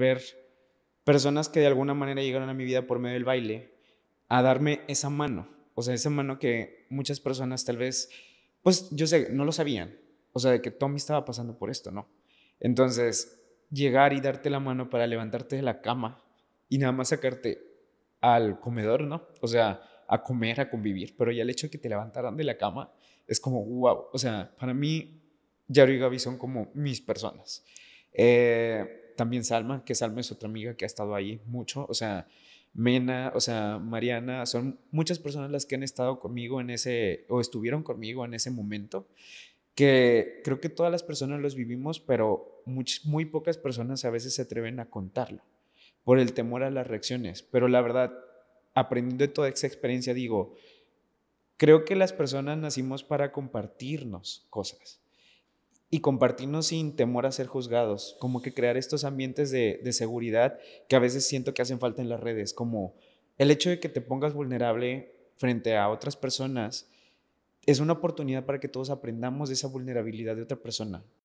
ver personas que de alguna manera llegaron a mi vida por medio del baile a darme esa mano, o sea, esa mano que muchas personas tal vez, pues yo sé, no lo sabían, o sea, de que Tommy estaba pasando por esto, ¿no? Entonces, llegar y darte la mano para levantarte de la cama y nada más sacarte al comedor, ¿no? O sea, a comer, a convivir, pero ya el hecho de que te levantaran de la cama es como, wow, o sea, para mí, Yaro y Gaby son como mis personas. Eh, también Salma, que Salma es otra amiga que ha estado ahí mucho, o sea, Mena, o sea, Mariana, son muchas personas las que han estado conmigo en ese, o estuvieron conmigo en ese momento, que creo que todas las personas los vivimos, pero muy, muy pocas personas a veces se atreven a contarlo por el temor a las reacciones. Pero la verdad, aprendiendo de toda esa experiencia, digo, creo que las personas nacimos para compartirnos cosas y compartirnos sin temor a ser juzgados, como que crear estos ambientes de, de, seguridad que a veces siento que hacen falta en las redes, como el hecho de que te pongas vulnerable frente a otras personas es una oportunidad para que todos aprendamos de esa vulnerabilidad de otra persona,